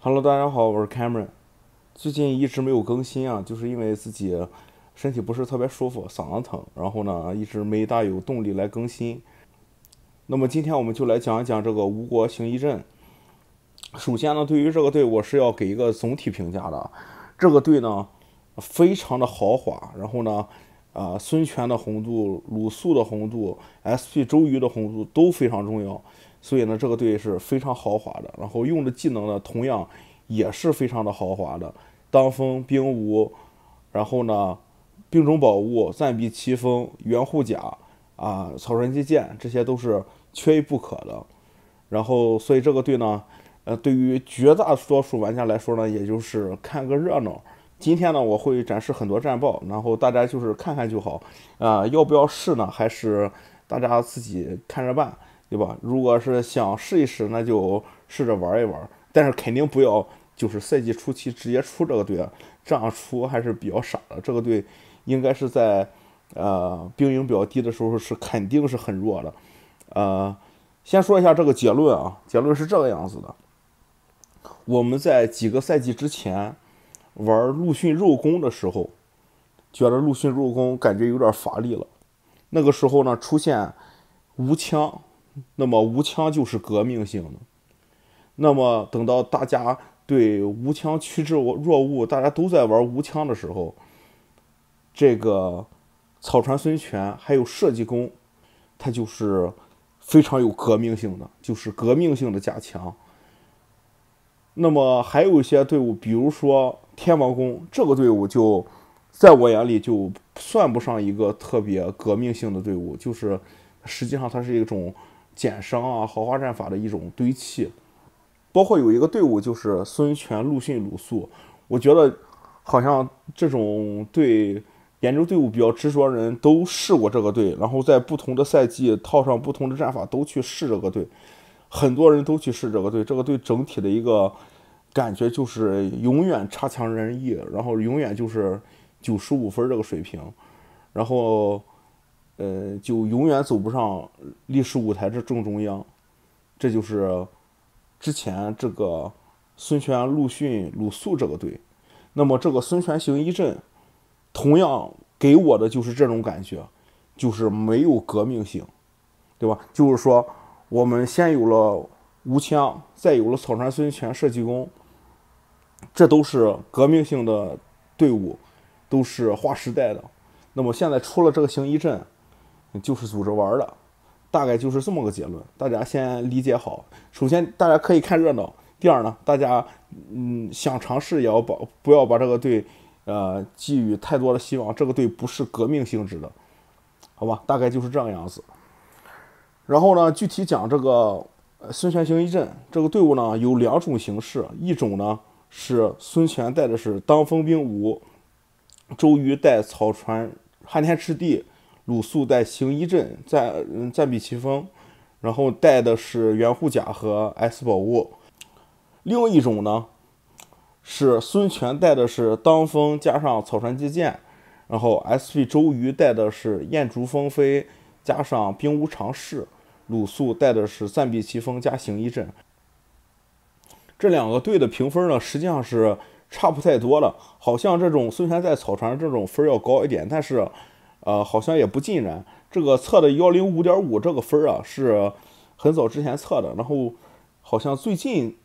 Hello，大家好，我是 Cameron。最近一直没有更新啊，就是因为自己身体不是特别舒服，嗓子疼，然后呢一直没大有动力来更新。那么今天我们就来讲一讲这个吴国行一阵。首先呢，对于这个队我是要给一个总体评价的。这个队呢非常的豪华，然后呢，啊孙权的红度、鲁肃的红度、SP 周瑜的红度都非常重要。所以呢，这个队是非常豪华的，然后用的技能呢，同样也是非常的豪华的，当风冰舞，然后呢，兵种宝物暂避奇风圆护甲啊，草神借剑，这些都是缺一不可的。然后，所以这个队呢，呃，对于绝大多数玩家来说呢，也就是看个热闹。今天呢，我会展示很多战报，然后大家就是看看就好，啊，要不要试呢？还是大家自己看着办。对吧？如果是想试一试，那就试着玩一玩。但是肯定不要就是赛季初期直接出这个队啊，这样出还是比较傻的。这个队应该是在呃兵营比较低的时候是肯定是很弱的。呃，先说一下这个结论啊，结论是这个样子的。我们在几个赛季之前玩陆逊肉攻的时候，觉得陆逊肉攻感觉有点乏力了。那个时候呢，出现无枪。那么无枪就是革命性的。那么等到大家对无枪趋之若鹜，大家都在玩无枪的时候，这个草船孙权还有设计工，它就是非常有革命性的，就是革命性的加强。那么还有一些队伍，比如说天王宫这个队伍，就在我眼里就算不上一个特别革命性的队伍，就是实际上它是一种。减伤啊，豪华战法的一种堆砌，包括有一个队伍就是孙权、陆逊、鲁肃，我觉得好像这种对研究队伍比较执着人都试过这个队，然后在不同的赛季套上不同的战法都去试这个队，很多人都去试这个队，这个队整体的一个感觉就是永远差强人意，然后永远就是九十五分这个水平，然后。呃，就永远走不上历史舞台的正中央，这就是之前这个孙权、陆逊、鲁肃这个队。那么这个孙权行一阵，同样给我的就是这种感觉，就是没有革命性，对吧？就是说，我们先有了吴羌，再有了草船孙权设计工，这都是革命性的队伍，都是划时代的。那么现在出了这个行一阵。就是组织玩的，大概就是这么个结论，大家先理解好。首先，大家可以看热闹；第二呢，大家嗯想尝试也要把不要把这个队呃寄予太多的希望，这个队不是革命性质的，好吧？大概就是这个样子。然后呢，具体讲这个孙权行一阵，这个队伍呢有两种形式，一种呢是孙权带的是当风兵五，周瑜带草船汉天赤地。鲁肃带行一阵，暂暂避奇锋，然后带的是圆护甲和 S 宝物。另一种呢是孙权带的是当锋，加上草船借箭，然后 SP 周瑜带的是燕竹风飞，加上兵无常势。鲁肃带的是暂避奇锋加行一阵。这两个队的评分呢，实际上是差不太多了。好像这种孙权带草船这种分要高一点，但是。呃，好像也不尽然。这个测的幺零五点五这个分儿啊，是很早之前测的，然后好像最近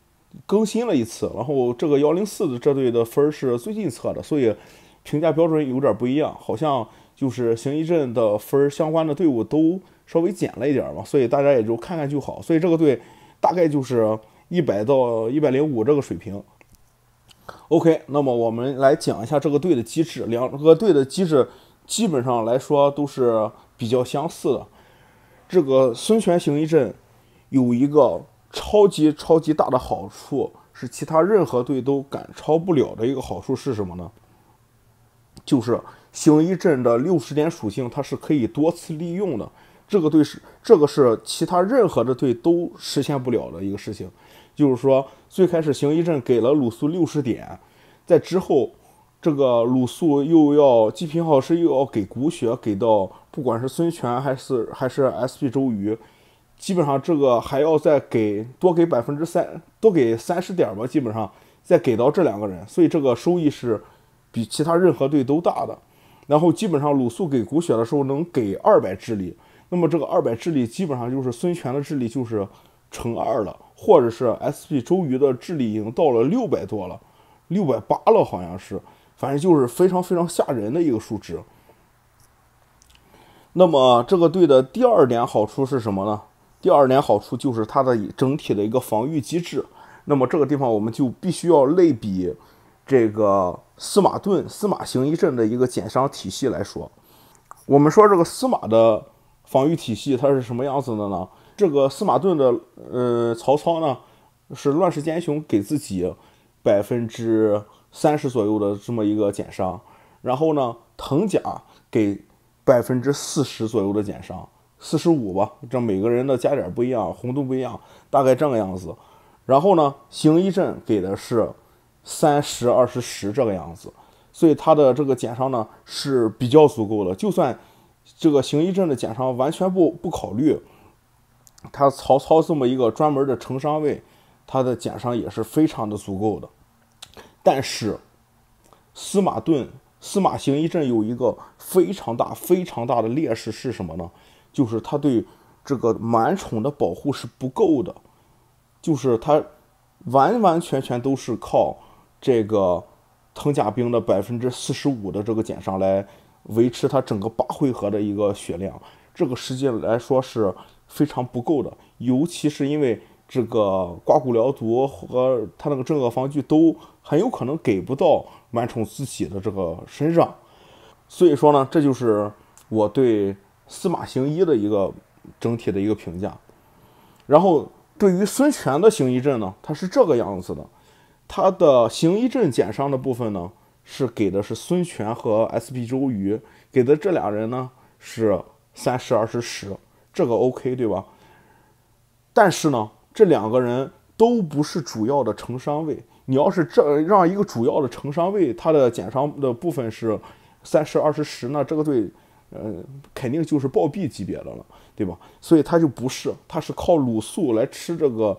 更新了一次，然后这个幺零四的这队的分儿是最近测的，所以评价标准有点不一样。好像就是行一镇的分儿相关的队伍都稍微减了一点嘛，所以大家也就看看就好。所以这个队大概就是一百到一百零五这个水平。OK，那么我们来讲一下这个队的机制，两个队的机制。基本上来说都是比较相似的。这个孙权行一阵有一个超级超级大的好处，是其他任何队都赶超不了的一个好处是什么呢？就是行一阵的六十点属性，它是可以多次利用的。这个队是这个是其他任何的队都实现不了的一个事情。就是说，最开始行一阵给了鲁肃六十点，在之后。这个鲁肃又要季平好事，又要给骨血，给到不管是孙权还是还是 SP 周瑜，基本上这个还要再给多给百分之三，多给三十点儿吧，基本上再给到这两个人，所以这个收益是比其他任何队都大的。然后基本上鲁肃给骨血的时候能给二百智力，那么这个二百智力基本上就是孙权的智力就是乘二了，或者是 SP 周瑜的智力已经到了六百多了，六百八了好像是。反正就是非常非常吓人的一个数值。那么这个队的第二点好处是什么呢？第二点好处就是它的整体的一个防御机制。那么这个地方我们就必须要类比这个司马盾、司马行一阵的一个减伤体系来说。我们说这个司马的防御体系它是什么样子的呢？这个司马盾的呃曹操呢是乱世奸雄给自己。百分之三十左右的这么一个减伤，然后呢，藤甲给百分之四十左右的减伤，四十五吧，这每个人的加点不一样，红度不一样，大概这个样子。然后呢，行医阵给的是三十二十十这个样子，所以他的这个减伤呢是比较足够的。就算这个行医阵的减伤完全不不考虑，他曹操这么一个专门的承伤位。他的减伤也是非常的足够的，但是司马盾、司马行一阵有一个非常大、非常大的劣势是什么呢？就是他对这个满宠的保护是不够的，就是他完完全全都是靠这个藤甲兵的百分之四十五的这个减伤来维持他整个八回合的一个血量，这个实际来说是非常不够的，尤其是因为。这个刮骨疗毒和他那个正颌防具都很有可能给不到满宠自己的这个身上，所以说呢，这就是我对司马行医的一个整体的一个评价。然后对于孙权的行医阵呢，他是这个样子的，他的行医阵减伤的部分呢是给的是孙权和 SP 周瑜给的这俩人呢是三十二十十，这个 OK 对吧？但是呢。这两个人都不是主要的承伤位，你要是这让一个主要的承伤位，他的减伤的部分是三十二十十，那这个队，呃，肯定就是暴毙级别的了，对吧？所以他就不是，他是靠鲁肃来吃这个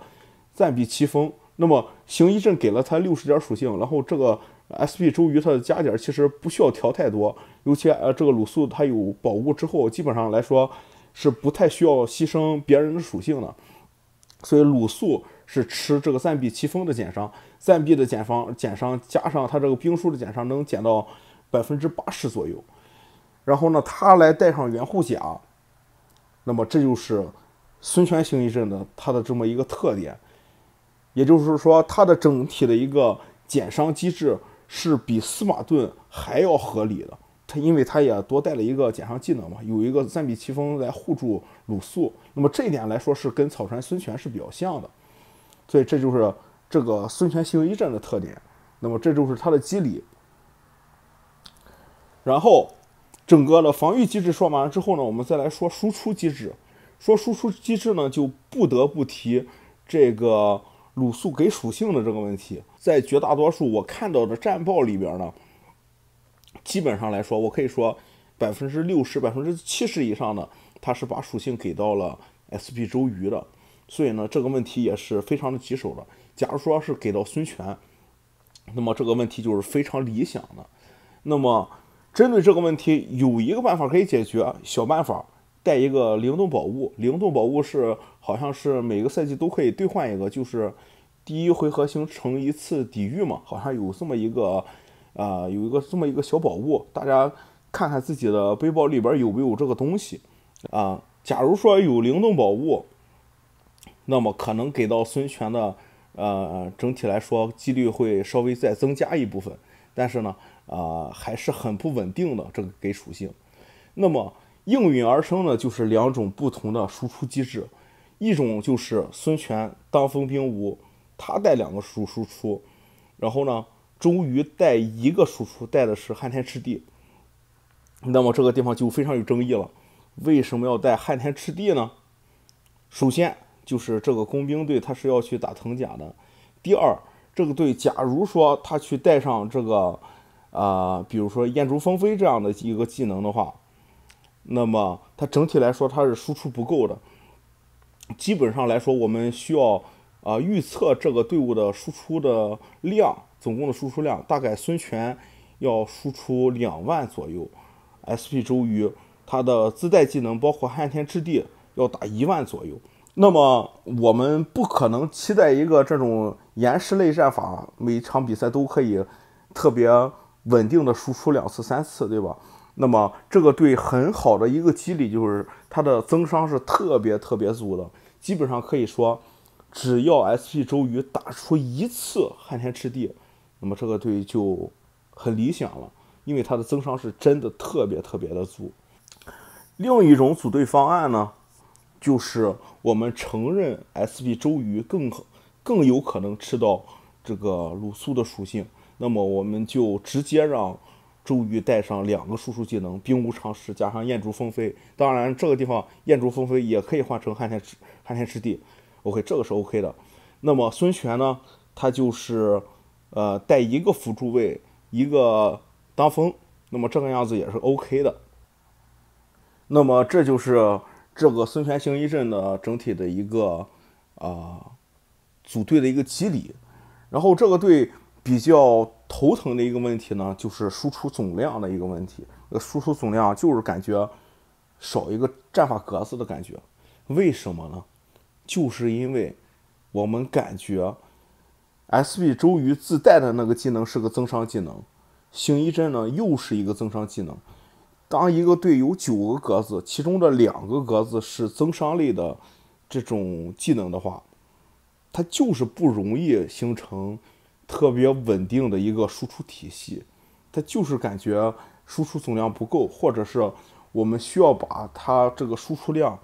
暂避奇锋。那么行一阵给了他六十点属性，然后这个 SP 周瑜他的加点其实不需要调太多，尤其呃这个鲁肃他有宝物之后，基本上来说是不太需要牺牲别人的属性的。所以鲁肃是吃这个暂避其风的减伤，暂避的减防减伤加上他这个兵书的减伤，能减到百分之八十左右。然后呢，他来带上援护甲，那么这就是孙权行一阵的它的这么一个特点，也就是说它的整体的一个减伤机制是比司马盾还要合理的。因为他也多带了一个减伤技能嘛，有一个三笔奇风来护住鲁肃，那么这一点来说是跟草船孙权是比较像的，所以这就是这个孙权行营一战的特点。那么这就是它的机理。然后，整个的防御机制说完了之后呢，我们再来说输出机制。说输出机制呢，就不得不提这个鲁肃给属性的这个问题。在绝大多数我看到的战报里边呢。基本上来说，我可以说百分之六十、百分之七十以上的，它是把属性给到了 SP 周瑜的，所以呢，这个问题也是非常的棘手的。假如说是给到孙权，那么这个问题就是非常理想的。那么针对这个问题，有一个办法可以解决，小办法，带一个灵动宝物。灵动宝物是好像是每个赛季都可以兑换一个，就是第一回合形成一次抵御嘛，好像有这么一个。啊，有一个这么一个小宝物，大家看看自己的背包里边有没有这个东西啊？假如说有灵动宝物，那么可能给到孙权的，呃，整体来说几率会稍微再增加一部分，但是呢，啊，还是很不稳定的这个给属性。那么应运而生呢，就是两种不同的输出机制，一种就是孙权当风兵无，他带两个输输出，然后呢？终于带一个输出，带的是撼天赤地。那么这个地方就非常有争议了。为什么要带撼天赤地呢？首先就是这个工兵队他是要去打藤甲的。第二，这个队假如说他去带上这个，啊，比如说燕竹风飞这样的一个技能的话，那么他整体来说他是输出不够的。基本上来说，我们需要啊预测这个队伍的输出的量。总共的输出量大概孙权要输出两万左右，SP 周瑜他的自带技能包括撼天赤地要打一万左右。那么我们不可能期待一个这种延时类战法每场比赛都可以特别稳定的输出两次三次，对吧？那么这个对很好的一个激励就是它的增伤是特别特别足的，基本上可以说只要 SP 周瑜打出一次撼天赤地。那么这个队就很理想了，因为他的增伤是真的特别特别的足。另一种组队方案呢，就是我们承认 SP 周瑜更更有可能吃到这个鲁肃的属性，那么我们就直接让周瑜带上两个输出技能，兵无常势加上燕竹风飞。当然，这个地方燕竹风飞也可以换成撼天之撼天之地，OK，这个是 OK 的。那么孙权呢，他就是。呃，带一个辅助位，一个当锋，那么这个样子也是 OK 的。那么这就是这个孙权行一阵的整体的一个啊组队的一个机理。然后这个队比较头疼的一个问题呢，就是输出总量的一个问题。输出总量就是感觉少一个战法格子的感觉。为什么呢？就是因为我们感觉。S B 周瑜自带的那个技能是个增伤技能，行一阵呢又是一个增伤技能。当一个队有九个格子，其中的两个格子是增伤类的这种技能的话，它就是不容易形成特别稳定的一个输出体系。它就是感觉输出总量不够，或者是我们需要把它这个输出量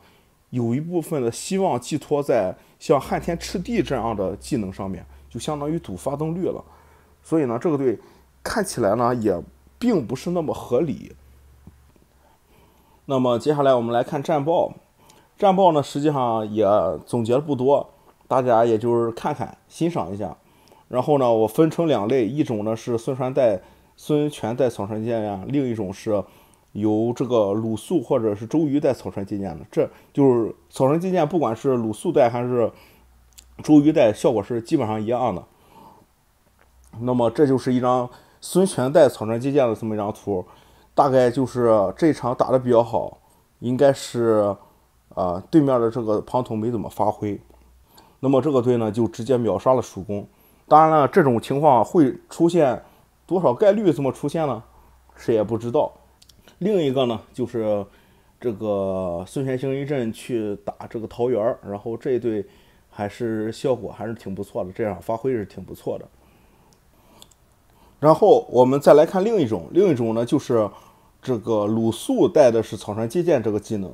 有一部分的希望寄托在像撼天赤地这样的技能上面。就相当于赌发动率了，所以呢，这个队看起来呢也并不是那么合理。那么接下来我们来看战报，战报呢实际上也总结的不多，大家也就是看看欣赏一下。然后呢，我分成两类，一种呢是孙传带、孙权带草船借箭，另一种是由这个鲁肃或者是周瑜带草船借箭的。这就是草船借箭，不管是鲁肃带还是。周瑜带效果是基本上一样的。那么这就是一张孙权带草船借箭的这么一张图，大概就是这场打的比较好，应该是啊对面的这个庞统没怎么发挥，那么这个队呢就直接秒杀了蜀公。当然了，这种情况会出现多少概率，怎么出现呢？谁也不知道。另一个呢就是这个孙权星一阵去打这个桃园，然后这一队。还是效果还是挺不错的，这样发挥是挺不错的。然后我们再来看另一种，另一种呢就是这个鲁肃带的是草船借箭这个技能，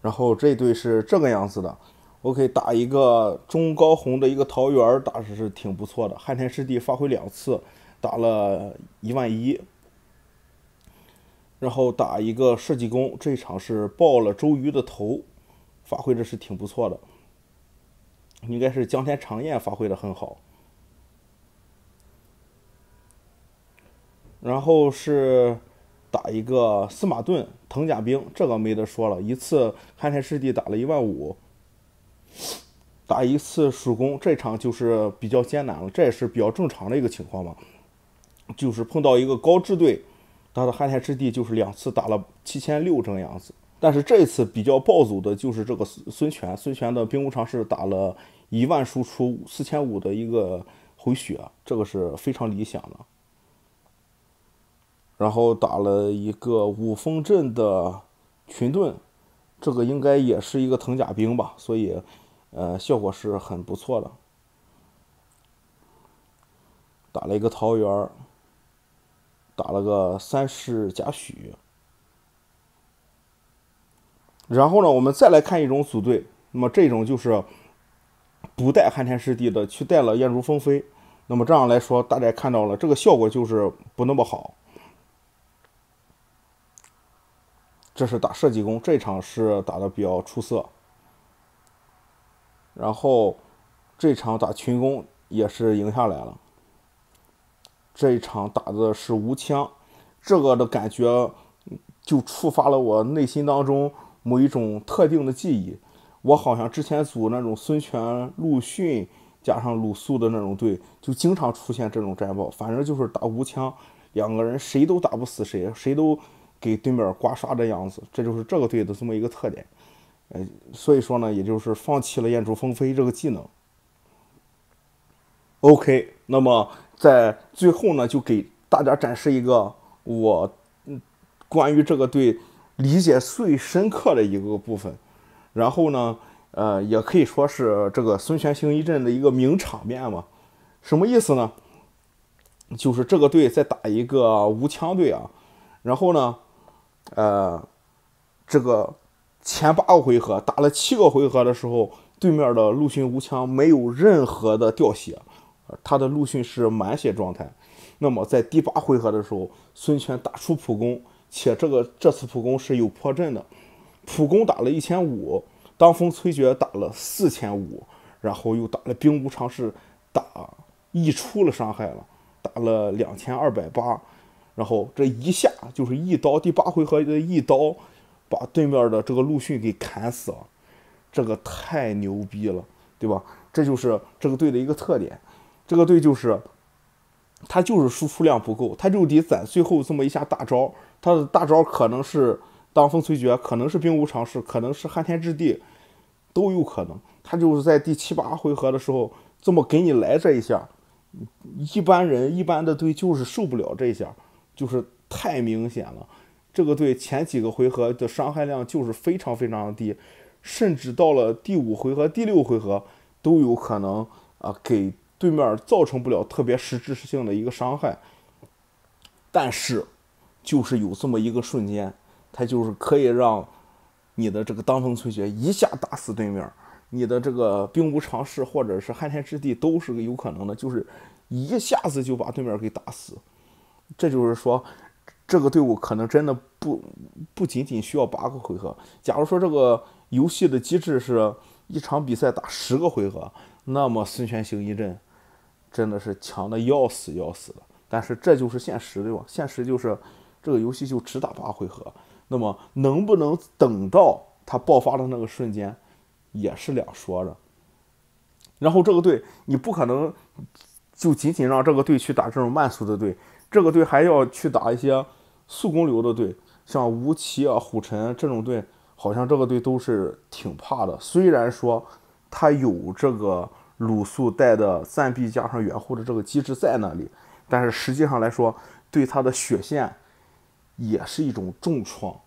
然后这队是这个样子的。OK，打一个中高红的一个桃园，打的是挺不错的。汉天师弟发挥两次，打了一万一。然后打一个设计工，这一场是爆了周瑜的头，发挥的是挺不错的。应该是江天长燕发挥的很好，然后是打一个司马盾藤甲兵，这个没得说了。一次汉天师地打了一万五，打一次蜀攻，这场就是比较艰难了，这也是比较正常的一个情况嘛。就是碰到一个高智队，他的汉天之地就是两次打了七千六这个样子。但是这一次比较暴走的就是这个孙孙权，孙权的兵工厂是打了一万输出四千五的一个回血，这个是非常理想的。然后打了一个五峰镇的群盾，这个应该也是一个藤甲兵吧，所以，呃，效果是很不错的。打了一个桃园打了个三世贾诩。然后呢，我们再来看一种组队，那么这种就是不带寒天师地的，去带了燕如风飞，那么这样来说，大家看到了这个效果就是不那么好。这是打射击弓，这场是打的比较出色。然后这场打群攻也是赢下来了。这一场打的是无枪，这个的感觉就触发了我内心当中。某一种特定的记忆，我好像之前组那种孙权、陆逊加上鲁肃的那种队，就经常出现这种战报。反正就是打无枪，两个人谁都打不死谁，谁都给对面刮痧的样子。这就是这个队的这么一个特点。呃，所以说呢，也就是放弃了燕竹风飞这个技能。OK，那么在最后呢，就给大家展示一个我关于这个队。理解最深刻的一个部分，然后呢，呃，也可以说是这个孙权行一阵的一个名场面嘛？什么意思呢？就是这个队在打一个无枪队啊，然后呢，呃，这个前八个回合打了七个回合的时候，对面的陆逊无枪没有任何的掉血，他的陆逊是满血状态。那么在第八回合的时候，孙权打出普攻。且这个这次普攻是有破阵的，普攻打了一千五，当风崔珏打了四千五，然后又打了冰无常是打溢出了伤害了，打了两千二百八，然后这一下就是一刀，第八回合的一刀，把对面的这个陆逊给砍死了，这个太牛逼了，对吧？这就是这个队的一个特点，这个队就是。他就是输出量不够，他就得攒最后这么一下大招。他的大招可能是“当风吹绝”，可能是“兵无常势”，可能是“撼天之地”，都有可能。他就是在第七八回合的时候，这么给你来这一下，一般人一般的队就是受不了这一下，就是太明显了。这个队前几个回合的伤害量就是非常非常的低，甚至到了第五回合、第六回合都有可能啊给。对面造成不了特别实质性的一个伤害，但是，就是有这么一个瞬间，它就是可以让你的这个当风摧雪一下打死对面，你的这个兵无常势或者是撼天之地都是有可能的，就是一下子就把对面给打死。这就是说，这个队伍可能真的不不仅仅需要八个回合。假如说这个游戏的机制是一场比赛打十个回合，那么孙权行一阵。真的是强的要死要死的，但是这就是现实对吧？现实就是这个游戏就只打八回合，那么能不能等到他爆发的那个瞬间，也是两说的。然后这个队你不可能就仅仅让这个队去打这种慢速的队，这个队还要去打一些速攻流的队，像吴奇啊、虎臣这种队，好像这个队都是挺怕的。虽然说他有这个。鲁肃带的暂避加上援护的这个机制在那里，但是实际上来说，对他的血线也是一种重创。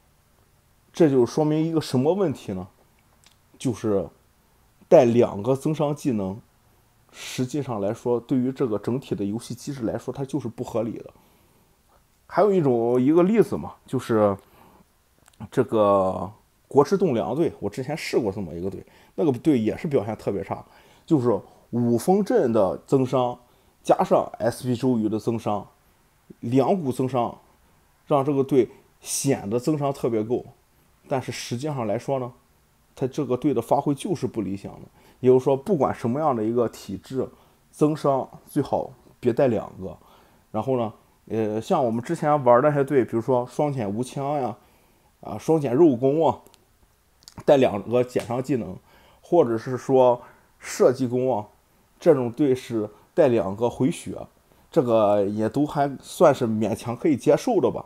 这就说明一个什么问题呢？就是带两个增伤技能，实际上来说，对于这个整体的游戏机制来说，它就是不合理的。还有一种一个例子嘛，就是这个国之栋梁队，我之前试过这么一个队，那个队也是表现特别差。就是五峰镇的增伤加上 SP 周瑜的增伤，两股增伤，让这个队显得增伤特别够。但是实际上来说呢，他这个队的发挥就是不理想的。也就是说，不管什么样的一个体质，增伤最好别带两个。然后呢，呃，像我们之前玩那些队，比如说双减无枪呀，啊，双减肉攻啊，带两个减伤技能，或者是说。射击弓啊，这种队是带两个回血，这个也都还算是勉强可以接受的吧。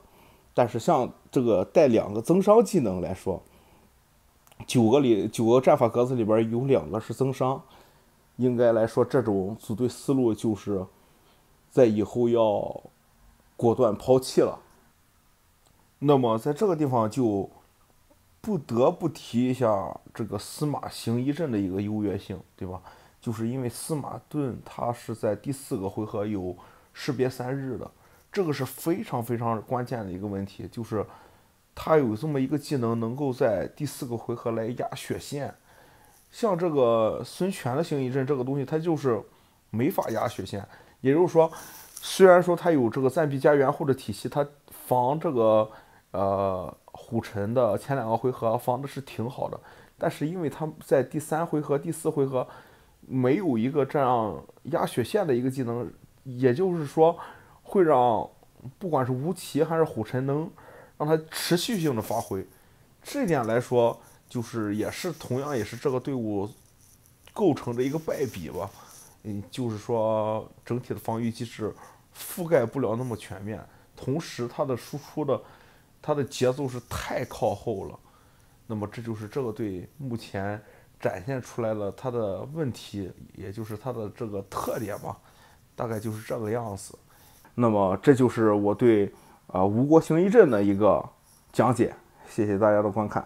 但是像这个带两个增伤技能来说，九个里九个战法格子里边有两个是增伤，应该来说这种组队思路就是在以后要果断抛弃了。那么在这个地方就。不得不提一下这个司马行一阵的一个优越性，对吧？就是因为司马盾他是在第四个回合有士别三日的，这个是非常非常关键的一个问题，就是他有这么一个技能，能够在第四个回合来压血线。像这个孙权的行一阵这个东西，他就是没法压血线。也就是说，虽然说他有这个暂避家园或者体系，他防这个。呃，虎臣的前两个回合防的是挺好的，但是因为他在第三回合、第四回合没有一个这样压血线的一个技能，也就是说会让不管是吴奇还是虎臣能让他持续性的发挥，这点来说就是也是同样也是这个队伍构成的一个败笔吧。嗯，就是说整体的防御机制覆盖不了那么全面，同时他的输出的。他的节奏是太靠后了，那么这就是这个队目前展现出来了他的问题，也就是他的这个特点吧，大概就是这个样子。那么这就是我对啊吴国行一镇的一个讲解，谢谢大家的观看。